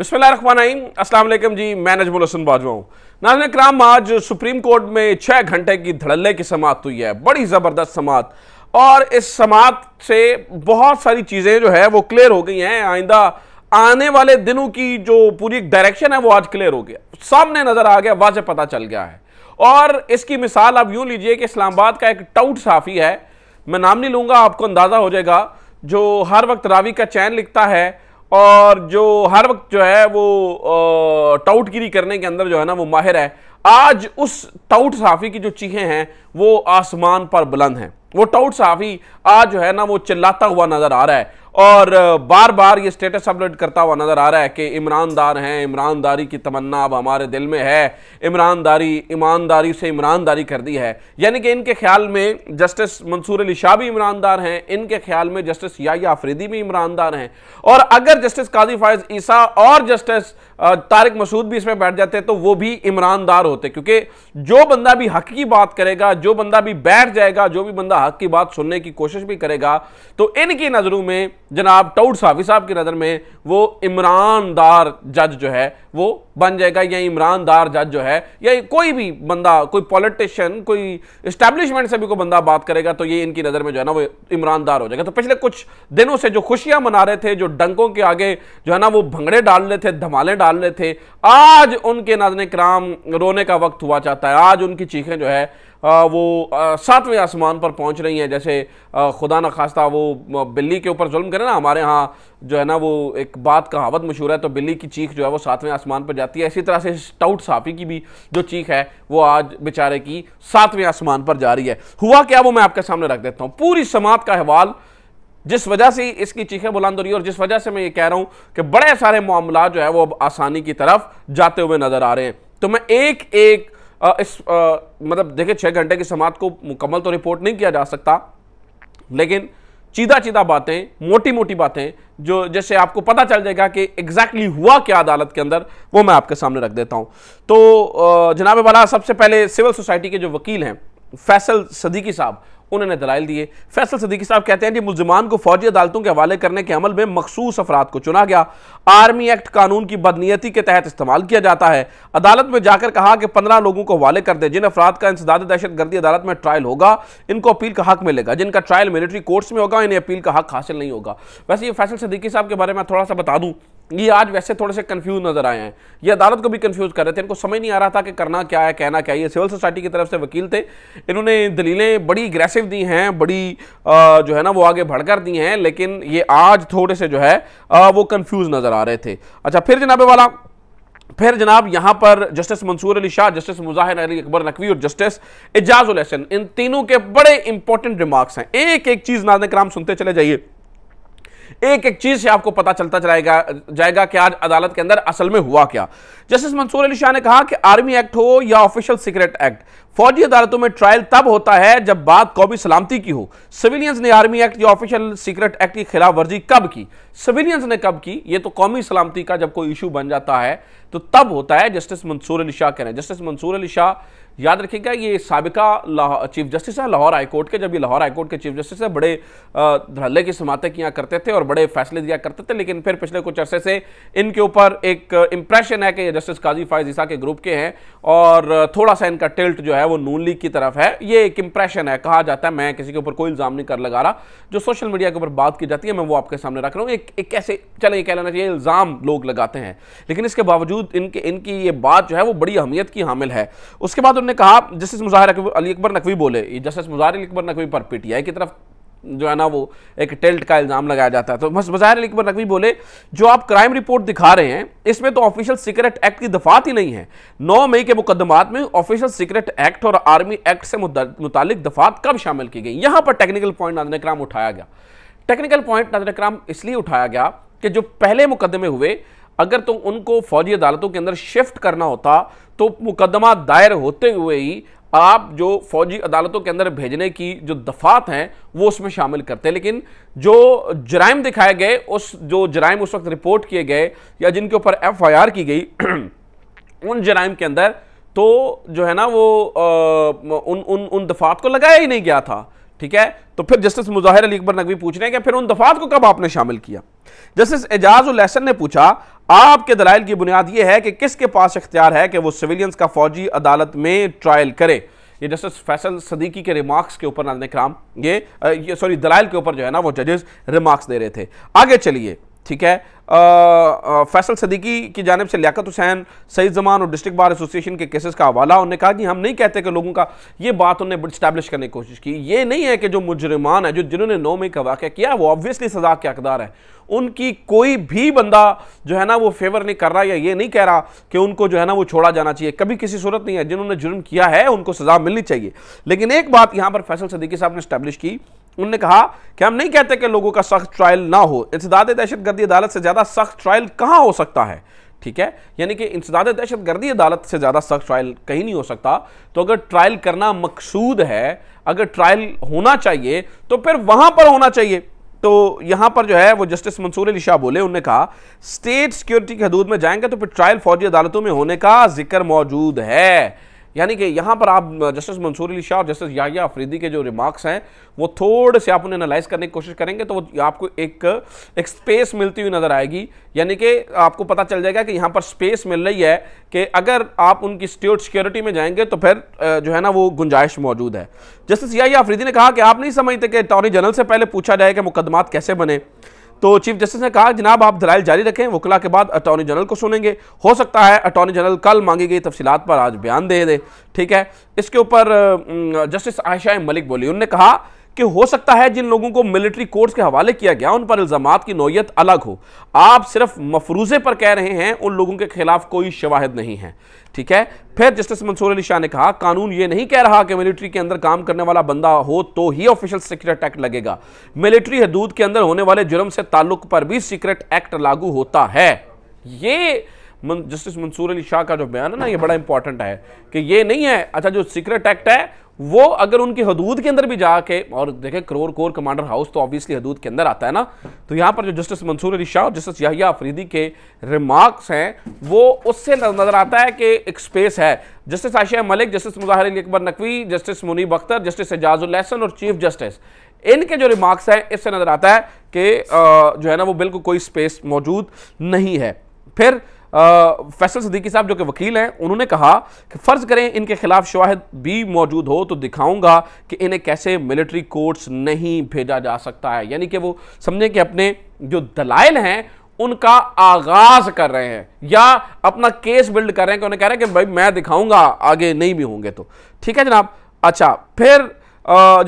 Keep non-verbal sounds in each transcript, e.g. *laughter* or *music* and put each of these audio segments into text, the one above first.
बिस्मिल्लाम अस्सलाम जी मैं नजमुल हसन बाजवा हूँ नाजन कराम आज सुप्रीम कोर्ट में छः घंटे की धड़ल्ले की समात हुई है बड़ी ज़बरदस्त समात और इस समात से बहुत सारी चीज़ें जो है वो क्लियर हो गई हैं आइंदा आने वाले दिनों की जो पूरी डायरेक्शन है वो आज क्लियर हो गया सामने नज़र आ गया वाजह पता चल गया है और इसकी मिसाल आप यूँ लीजिए कि इस्लामाबाद का एक टाउट साफ़ी है मैं नाम नहीं लूँगा आपको अंदाज़ा हो जाएगा जो हर वक्त रावी का चैन लिखता है और जो हर वक्त जो है वो टाउटगिरी करने के अंदर जो है ना वो माहिर है आज उस टाउट साफी की जो चीहें हैं वो आसमान पर बुलंद हैं वो टाउट साफी आज जो है ना वो चिल्लाता हुआ नज़र आ रहा है और बार बार ये स्टेटस अपलोड करता हुआ नज़र आ रहा है कि इमरान दार हैं इमरानदारी की तमन्ना अब हमारे दिल में है इमरानदारी ईमानदारी से इमरानदारी कर दी है यानी कि इनके ख्याल में जस्टिस मंसूर अली शाह भी इमरानदार हैं इनके ख्याल में जस्टिस याया आफरीदी भी इमरानदार हैं और अगर जस्टिस काजी फायज ईसा और जस्टिस तारिक मसूद भी इसमें बैठ जाते तो वो भी इमरानदार होते क्योंकि जो बंदा भी हक की बात करेगा जो बंदा भी बैठ जाएगा जो भी बंदा हक की बात सुनने की कोशिश भी करेगा तो इनकी नज़रों में जनाब टउड साफी साहब की नज़र में वो इमरानदार जज जो है वो बन जाएगा या इमरान दार जज जो है या कोई भी बंदा कोई पॉलिटिशियन कोई इस्टेब्लिशमेंट से भी कोई बंदा बात करेगा तो ये इनकी नज़र में जो है ना वो इमरान दार हो जाएगा तो पिछले कुछ दिनों से जो खुशियां मना रहे थे जो डंकों के आगे जो है ना वो भंगड़े डाल रहे थे धमाले डाल रहे थे आज उनके नाजन कराम रोने का वक्त हुआ चाहता है आज उनकी चीखें जो है वो सातवें आसमान पर पहुंच रही हैं जैसे खुदा न खास्ता वो बिल्ली के ऊपर जुल्म करें ना हमारे यहाँ जो है ना वो एक बात कहावत मशहूर है तो बिल्ली की चीख जो है वो सातवें आसमान पर जाती है इसी तरह से स्टाउट साफी की भी जो चीख है वो आज बेचारे की सातवें आसमान पर जा रही है हुआ क्या वो मैं आपके सामने रख देता हूँ पूरी समात का अहवाल जिस वजह से इसकी चीखें बुलंद हो रही है और जिस वजह से मैं ये कह रहा हूँ कि बड़े सारे मामला जो है वो अब आसानी की तरफ जाते हुए नजर आ रहे हैं तो मैं एक एक इस मतलब देखिए छः घंटे की समात को मुकम्मल तो रिपोर्ट नहीं किया जा सकता लेकिन चीदा चीदा बातें मोटी मोटी बातें जो जैसे आपको पता चल जाएगा कि एग्जैक्टली हुआ क्या अदालत के अंदर वो मैं आपके सामने रख देता हूं तो जनाब वाला सबसे पहले सिविल सोसाइटी के जो वकील हैं फैसल सदीकी साहब उन्होंने दलाइल दिए फैसल सदीकी साहब कहते हैं कि मुलजमान को फौजी अदालतों के हवाले करने के अमल में मखसूस अफराद को चुना गया आर्मी एक्ट कानून की बदनीयती के तहत इस्तेमाल किया जाता है अदालत में जाकर कहा कि पंद्रह लोगों को हवाले कर दें जिन अफराद का इंसदाद दहशत गर्दी अदालत में ट्रायल होगा इनको अपील का हक मिलेगा जिनका ट्रायल मिलिट्री कोर्ट्स में होगा इन्हें अपील का हक हासिल नहीं होगा वैसे ये फैसल सदीकी साहब के बारे में थोड़ा सा बता दूँ ये आज वैसे थोड़े से कंफ्यूज नजर आए हैं ये अदालत को भी कंफ्यूज कर रहे थे इनको समझ नहीं आ रहा था कि करना क्या है कहना क्या है ये सिविल सोसाइटी की तरफ से वकील थे इन्होंने दलीलें बड़ी अग्रेसिव दी हैं बड़ी आ, जो है ना वो आगे बढ़कर दी हैं लेकिन ये आज थोड़े से जो है आ, वो कन्फ्यूज नजर आ रहे थे अच्छा फिर जनाबे वाला फिर जनाब यहाँ पर जस्टिस मंसूर अली शाह जस्टिस मुजाहिर अली अकबर नकवी और जस्टिस एजाज उल हसन इन तीनों के बड़े इंपॉर्टेंट रिमार्क्स हैं एक एक चीज़ नाजन कराम सुनते चले जाइए एक एक चीज से आपको पता चलता चलाएगा जाएगा कि आज अदालत के अंदर असल में हुआ क्या जस्टिस मंसूर अली शाह ने कहा कि आर्मी एक्ट हो या ऑफिशियल सीक्रेट एक्ट फौजी अदालतों में ट्रायल तब होता है जब बात कौमी सलामती की हो सिविलियंस ने आर्मी एक्ट या ऑफिशियल सीक्रेट एक्ट की खिलाफ वर्जी कब की सिविलियंस ने कब की ये तो कौमी सलामती का जब कोई इशू बन जाता है तो तब होता है जस्टिस मंसूर अली शाह कह रहे हैं जस्टिस मंसूर अली शाह याद रखिएगा ये सबका चीफ जस्टिस है लाहौर हाईकोर्ट के जब ये लाहौर हाईकोर्ट के चीफ जस्टिस है बड़े धड़ल्ले की समातें किया करते थे और बड़े फैसले दिया करते थे लेकिन फिर पिछले कुछ अरसे से इनके ऊपर एक इंप्रेशन है कि ये जस्टिस काजी फायज ईसा के ग्रुप के हैं और थोड़ा सा इनका टिल्ट जो है वो नून लीग की तरफ है ये एक इंप्रेशन है कहा जाता है मैं किसी के ऊपर कोई इल्ज़ाम नहीं कर लगा रहा जो सोशल मीडिया के ऊपर बात की जाती है मैं वो आपके सामने रख रहा हूँ एक एक ऐसे चले ये कह लेना चाहिए इल्ज़ाम लोग लगाते हैं लेकिन इसके बावजूद इनके इनकी ये बात जो है वो बड़ी अहमियत की हामिल है उसके बाद ने कहा जस्टिस मुजाहिर अली अकबर नकवी बोले जस्टिस मुजाहिर अली अकबर नकवी पर पीटीआई की तरफ जो है ना वो एक टेल्ट का इल्ज़ाम लगाया जाता है तो बस मुजाहिर अली अकबर नकवी बोले जो आप क्राइम रिपोर्ट दिखा रहे हैं इसमें तो ऑफिशियल सीक्रेट एक्ट की दफात ही नहीं है नौ मई के मुकदमात में ऑफिशियल सीक्रेट एक्ट और आर्मी एक्ट से मुतालिक दफात कब शामिल की गई यहाँ पर टेक्निकल पॉइंट नाजन कराम उठाया गया टेक्निकल पॉइंट नाजन कराम इसलिए उठाया गया कि जो पहले मुकदमे हुए अगर तो उनको फौजी अदालतों के अंदर शिफ्ट करना होता तो मुकदमा दायर होते हुए ही आप जो फौजी अदालतों के अंदर भेजने की जो दफात हैं वो उसमें शामिल करते हैं लेकिन जो जराइम दिखाए गए उस जो जराइम उस वक्त रिपोर्ट किए गए या जिनके ऊपर आर की गई *clears throat* उन जराइम के अंदर तो जो है ना वो आ, उन उन उन दफात को लगाया ही नहीं गया था ठीक है तो फिर जस्टिस मुजाहिर अली अकबर नकवी पूछ रहे हैं कि फिर उन दफात को कब आपने शामिल किया जस्टिस एजाज उल ने पूछा आपके दलाइल की बुनियाद यह है कि किसके पास इख्तियार है कि वो सिविलियंस का फौजी अदालत में ट्रायल करे ये जस्टिस फैसल सदीकी के रिमार्क्स के ऊपर नाजन कराम ये, ये सॉरी दलाइल के ऊपर जो है ना वो जजेस रिमार्क्स दे रहे थे आगे चलिए ठीक है आ, आ, फैसल सदीकी की जानब से लियाकत हुसैन सईद जमान और डिस्ट्रिक्ट बार एसोसिएशन के केसेस का हवाला उन्होंने कहा कि हम नहीं कहते कि लोगों का ये बात उन्हें स्टैब्लिश करने की कोशिश की ये नहीं है कि जो मुजरमान है जो जिन्होंने नौ मई का वाक़ किया वो ऑब्वियसली सजा के अकदार है उनकी कोई भी बंदा जो है ना वो फेवर नहीं कर रहा या ये नहीं कह रहा कि उनको जो है ना वो छोड़ा जाना चाहिए कभी किसी सूरत नहीं है जिन्होंने जुर्म किया है उनको सजा मिलनी चाहिए लेकिन एक बात यहाँ पर फैसल सदीकी साहब ने स्टैब्लिश की उन्होंने कहा कि हम नहीं कहते कि लोगों का सख्त ट्रायल ना हो इंसदाद दहशत गर्दी अदालत से ज़्यादा सख्त ट्रायल कहाँ हो सकता है ठीक है यानी कि इंसदाद दहशत गर्दी अदालत से ज़्यादा सख्त ट्रायल कहीं नहीं हो सकता तो अगर ट्रायल करना मकसूद है अगर ट्रायल होना चाहिए तो फिर वहाँ पर होना चाहिए तो यहां पर जो है वो जस्टिस मंसूर अली शाह बोले उन्होंने कहा स्टेट सिक्योरिटी की हदूद में जाएंगे तो फिर ट्रायल फौजी अदालतों में होने का जिक्र मौजूद है यानी कि यहाँ पर आप जस्टिस मंसूर अली शाह और जस्टिस याहिया अफरीदी के जो रिमार्क्स हैं वो थोड़े से आप उन्हें एनालाइज करने की कोशिश करेंगे तो वो आपको एक एक स्पेस मिलती हुई नज़र आएगी यानी कि आपको पता चल जाएगा कि यहाँ पर स्पेस मिल रही है कि अगर आप उनकी स्टेट सिक्योरिटी में जाएंगे तो फिर जो है ना वो गुंजाइश मौजूद है जस्टिस याहिया अफरीदी ने कहा कि आप नहीं समझते कि अटॉर्नी जनरल से पहले पूछा जाए कि मुकदमात कैसे बने तो चीफ जस्टिस ने कहा जनाब आप दलाइल जारी रखें वकला के बाद अटॉर्नी जनरल को सुनेंगे हो सकता है अटॉर्नी जनरल कल मांगी गई तफसीत पर आज बयान दे दें ठीक है इसके ऊपर जस्टिस आयशा मलिक बोली उन्होंने कहा कि हो सकता है जिन लोगों को मिलिट्री कोर्ट्स के हवाले किया गया उन पर इल्ज़ाम की नोयत अलग हो आप सिर्फ मफरूजे पर कह रहे हैं उन लोगों के खिलाफ कोई शवाहद नहीं है ठीक है फिर जस्टिस मंसूर अली शाह ने कहा कानून यह नहीं कह रहा कि मिलिट्री के अंदर काम करने वाला बंदा हो तो ही ऑफिशियल सीक्रेट एक्ट लगेगा मिलिट्री हदूद के अंदर होने वाले जुर्म से ताल्लुक पर भी सीक्रेट एक्ट लागू होता है ये मन, जस्टिस मंसूर अली शाह का जो बयान है ना ये बड़ा इंपॉर्टेंट है कि ये नहीं है अच्छा जो सीक्रेट एक्ट है वो अगर उनकी हदूद के अंदर भी जाके और देखें करोर कोर कमांडर हाउस तो ऑब्वियसली हदूद के अंदर आता है ना तो यहाँ पर जो जस्टिस मंसूर अली शाह और जस्टिस याहिया अफरीदी के रिमार्क्स हैं वो उससे नज़र आता है कि एक स्पेस है justice Ayesha Malik justice Mujahir Ali Akbar Naqvi justice Munib Akhtar justice Ejazul और चीफ जस्टिस इनके जो रिमार्क्स हैं इससे नज़र आता है कि जो है ना वो बिल्कुल कोई स्पेस मौजूद नहीं है फिर फैसल सदीकी साहब जो कि वकील हैं उन्होंने कहा कि फ़र्ज़ करें इनके खिलाफ शवाहद भी मौजूद हो तो दिखाऊंगा कि इन्हें कैसे मिलिट्री कोर्ट्स नहीं भेजा जा सकता है यानी कि वो समझें कि अपने जो दलाइल हैं उनका आगाज कर रहे हैं या अपना केस बिल्ड कर रहे हैं कि उन्हें कह रहे हैं कि भाई मैं दिखाऊंगा आगे नहीं भी होंगे तो ठीक है जनाब अच्छा फिर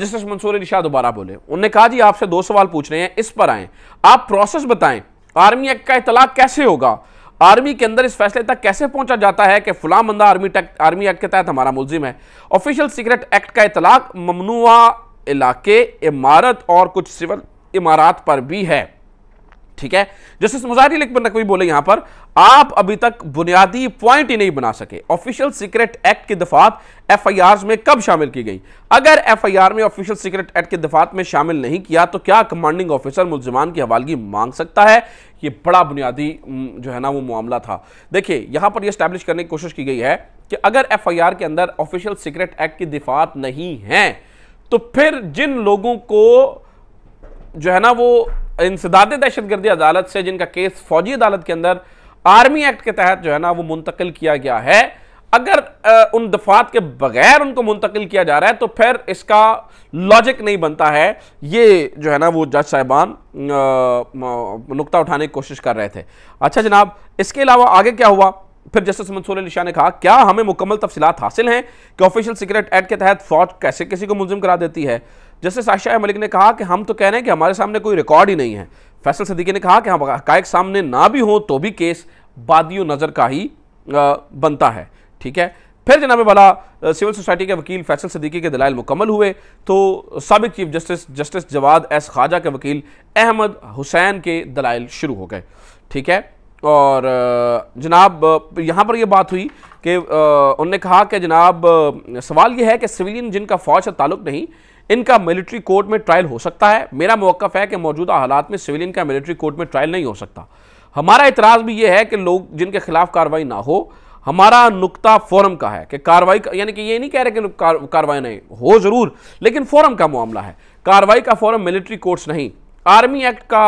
जस्टिस मंसूर अली शाह दोबारा बोले उन्होंने कहा जी आपसे दो सवाल पूछ रहे हैं इस पर आए आप प्रोसेस बताएं आर्मी एक्ट का इतलाक कैसे होगा आर्मी के अंदर इस फैसले तक कैसे पहुंचा जाता है कि फुला मंदा आर्मी टैक्ट आर्मी एक्ट के तहत हमारा मुलजिम है ऑफिशियल सीक्रेट एक्ट का इतलाक ममनुआ इलाके इमारत और कुछ सिविल इमारत पर भी है ठीक है जस्टिस मुजाहिर अकबर नकवी बोले यहां पर आप अभी तक बुनियादी पॉइंट ही नहीं बना सके ऑफिशियल सीक्रेट एक्ट की दफात एफ आई आर में कब शामिल की गई अगर एफ आई आर में ऑफिशियल सीक्रेट एक्ट की दफात में शामिल नहीं किया तो क्या कमांडिंग ऑफिसर मुलजमान की हवालगी मांग सकता है ये बड़ा बुनियादी जो है ना वो मामला था देखिए यहां पर यह स्टैब्लिश करने की कोशिश की गई है कि अगर एफ आई आर के अंदर ऑफिशियल सीक्रेट एक्ट की दफात नहीं है तो फिर जिन लोगों को जो है ना वो इंसदादे दहशत गर्दी अदालत से जिनका केस फौजी अदालत के अंदर आर्मी एक्ट के तहत जो है ना वो मुंतकिल किया गया है अगर आ, उन दफात के बगैर उनको मुंतकिल किया जा रहा है तो फिर इसका लॉजिक नहीं बनता है ये जो है ना वो जज साहिबान नुकता उठाने की कोशिश कर रहे थे अच्छा जनाब इसके अलावा आगे क्या हुआ फिर जस्टिस मंसूर अली शाह ने कहा क्या हमें मुकम्मल तफसीत हासिल हैं कि ऑफिशियल सीक्रेट एक्ट के तहत फौज कैसे किसी को मुलम करा देती है जस्टिस आयशा मलिक ने कहा कि हम तो कह रहे हैं कि हमारे सामने कोई रिकॉर्ड ही नहीं है फैसल सदीकी ने कहा कि हम हकायक सामने ना भी हों तो भी केस बादियों नज़र का ही बनता है ठीक है फिर जनाब वाला सिविल सोसाइटी के वकील फैसल सदीकी के दलाइल मुकम्मल हुए तो सबक chief justice justice Jawad S Khawaja के वकील अहमद हुसैन के दलाइल शुरू हो गए ठीक है और जनाब यहाँ पर यह बात हुई कि उन्होंने कहा कि जनाब सवाल यह है कि सिविलियन जिनका फ़ौज से ताल्लुक़ नहीं इनका मिलिट्री कोर्ट में ट्रायल हो सकता है मेरा मौकफ है कि मौजूदा हालात में सिविलियन का मिलिट्री कोर्ट में ट्रायल नहीं हो सकता हमारा इतराज़ भी ये है कि लोग जिनके खिलाफ कार्रवाई ना हो हमारा नुकता फोरम का है कि कार्रवाई का, यानी कि ये नहीं कह रहे कि कार्रवाई नहीं हो ज़रूर लेकिन फोरम का मामला है कार्रवाई का फोरम मिलिट्री कोर्ट्स नहीं आर्मी एक्ट का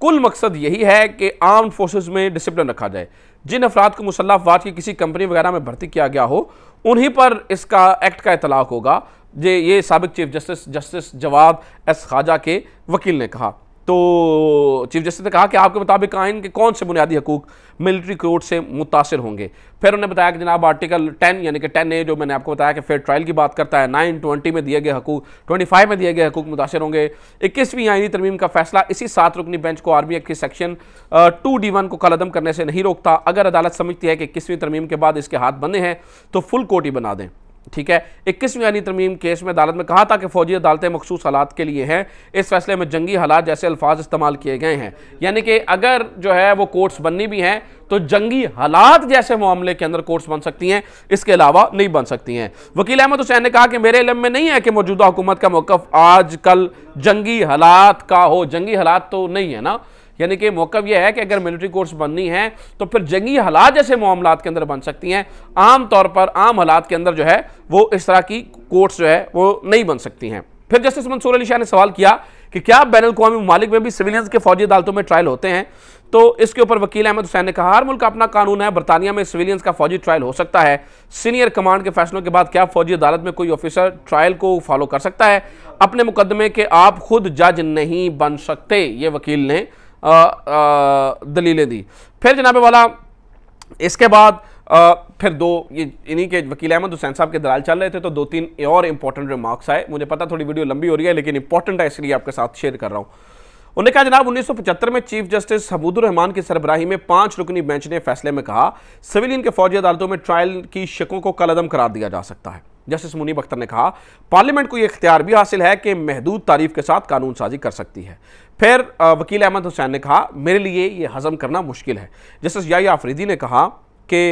कुल मकसद यही है कि आर्म फोर्सेस में डिसिप्लिन रखा जाए जिन अफराद को मुसल्लाफवाद की किसी कंपनी वगैरह में भर्ती किया गया हो उन्हीं पर इसका एक्ट का इतलाक होगा जे ये सबक chief justice justice Jawad S Khawaja के वकील ने कहा तो चीफ जस्टिस ने कहा कि आपके मुताबिक आइन के कौन से बुनियादी हकूक मिलिट्री कोर्ट से मुतासर होंगे फिर उन्होंने बताया कि जनाब आर्टिकल 10 यानी कि 10 ए जो मैंने आपको बताया कि फेयर ट्रायल की बात करता है नाइन ट्वेंटी में दिए गए हकूक 25 में दिए गए हकूक मुतासर होंगे इक्कीसवीं आइनी तरमीम का फैसला इसी सात रुकनी बेंच को आर बी के सेक्शन टू डी वन को कलदम करने से नहीं रोकता अगर अदालत समझती है कि इक्कीसवीं तरमीम के बाद इसके हाथ बने हैं तो फुल कोर्ट ही बना दें ठीक है इक्कीसवीं यानी तरमीम केस में अदालत में कहा था कि फौजी अदालतें मखसूस हालात के लिए हैं इस फैसले में जंगी हालात जैसे अल्फाज इस्तेमाल किए गए हैं यानी कि अगर जो है वो कोर्ट्स बननी भी हैं तो जंगी हालात जैसे मामले के अंदर कोर्ट्स बन सकती हैं इसके अलावा नहीं बन सकती हैं वकील अहमद हुसैन ने कहा कि मेरे इलम में नहीं है कि मौजूदा हुकूमत का मौकफ आज कल जंगी हालात का हो जंगी हालात तो नहीं है ना यानी कि मौका यह है कि अगर मिलिट्री कोर्स बननी है तो फिर जंगी हालात जैसे मामला के अंदर बन सकती हैं आम तौर पर आम हालात के अंदर जो है वो इस तरह की कोर्ट्स जो है वो नहीं बन सकती हैं फिर जस्टिस मंसूर अली शाह ने सवाल किया कि क्या बैन अवी ममालिक में भी सिविलियंस के फौजी अदालतों में ट्रायल होते हैं तो इसके ऊपर वकील अहमद हुसैन ने कहा हर मुल्क अपना कानून है बरतानिया में सिविलियंस का फौजी ट्रायल हो सकता है सीनियर कमांड के फैसलों के बाद क्या फौजी अदालत में कोई ऑफिसर ट्रायल को फॉलो कर सकता है अपने मुकदमे के आप खुद जज नहीं बन सकते ये वकील ने दलीलें दी फिर जनाब वाला इसके बाद आ, फिर दो ये इन्हीं के वकील अहमद हुसैन साहब के दलाल चल रहे थे तो दो तीन और इंपॉर्टेंट रिमार्क्स आए मुझे पता थोड़ी वीडियो लंबी हो रही है लेकिन इंपॉर्टेंट है इसलिए आपके साथ शेयर कर रहा हूँ उन्हें कहा जनाब 1975 में चीफ जस्टिस हबूदुर रहमान की सरबराही में पांच रुकनी बेंच ने फैसले में कहा सिविलियन के फौजी अदालतों में ट्रायल की शकों को कलदम करार दिया जा सकता है जस्टिस मुनीब अख्तर ने कहा पार्लियामेंट को यह इख्तियार भी हासिल है कि महदूद तारीफ के साथ कानून साजी कर सकती है फिर वकील अहमद हुसैन ने कहा मेरे लिए ये हजम करना मुश्किल है जस्टिस या आफरीदी ने कहा कि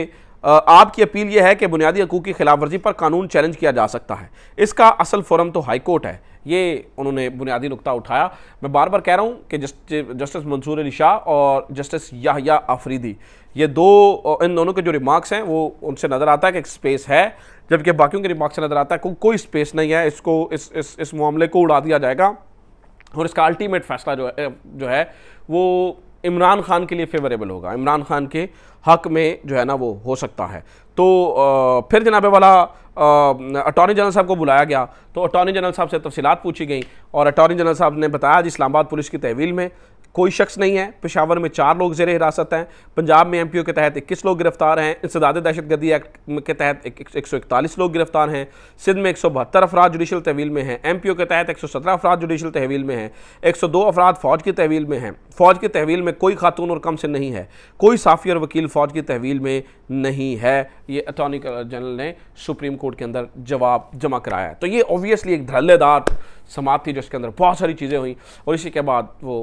आपकी अपील यह है कि बुनियादी हकूक़ की खिलाफ वर्जी पर कानून चैलेंज किया जा सकता है इसका असल फोरम तो हाई कोर्ट है ये उन्होंने बुनियादी नुकता उठाया मैं बार बार कह रहा हूँ कि जस्टिस मंसूर अली शाह और जस्टिस याहिया आफरीदी ये दो इन दोनों के जो रिमार्क्स हैं वो उनसे नज़र आता है कि एक स्पेस है जबकि बाकियों के रिमार्क से नज़र आता है को, कोई स्पेस नहीं है इसको इस इस इस मामले को उड़ा दिया जाएगा और इसका अल्टीमेट फैसला जो है जो है वो इमरान खान के लिए फेवरेबल होगा इमरान खान के हक में जो है ना वो हो सकता है तो आ, फिर जनाबे वाला अटॉर्नी जनरल साहब को बुलाया गया तो अटॉर्नी जनरल साहब से तफसीत पूछी गई और अटॉर्नी जनरल साहब ने बताया जी इस्लामाबाद पुलिस की तहवील में कोई शख्स नहीं है पेशावर में चार लोग जेर हिरासत हैं पंजाब में एम पी ओ के तहत इक्कीस लोग गिरफ्तार हैं इंसदाद दहशत गर्दी एक्ट के तहत एक सौ इकतालीस लोग गिरफ्तार हैं सिंध में एक सौ बहत्तर अफराद जुडिशल तहवील में हैं एम पी ओ के तहत एक सौ सत्रह अफराद जुडिशल तहवील में हैं एक सौ दो अफराद फ़ौज की तहवील में हैं फ़ौज की तहवील में कोई खातून और कम से नहीं है कोई साफ़ी और वकील फ़ौज की तहवील में नहीं है ये अटॉर्नी जनरल ने सुप्रीम कोर्ट के अंदर जवाब जमा कराया तो ये ऑब्वियसली एक धल्लेदार समाज थी जिसके अंदर बहुत सारी चीज़ें हुई और इसी के बाद वो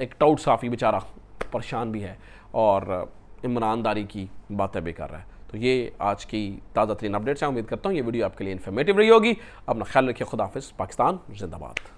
एक टाउट साफ़ी बेचारा परेशान भी है और इमरानदारी की बातें भी कर रहा है तो ये आज की ताज़ा तरीन अपडेट्स हैं उम्मीद करता हूँ ये वीडियो आपके लिए इन्फॉर्मेटिव रही होगी अपना ख्याल रखिए खुदाफिज पाकिस्तान जिंदाबाद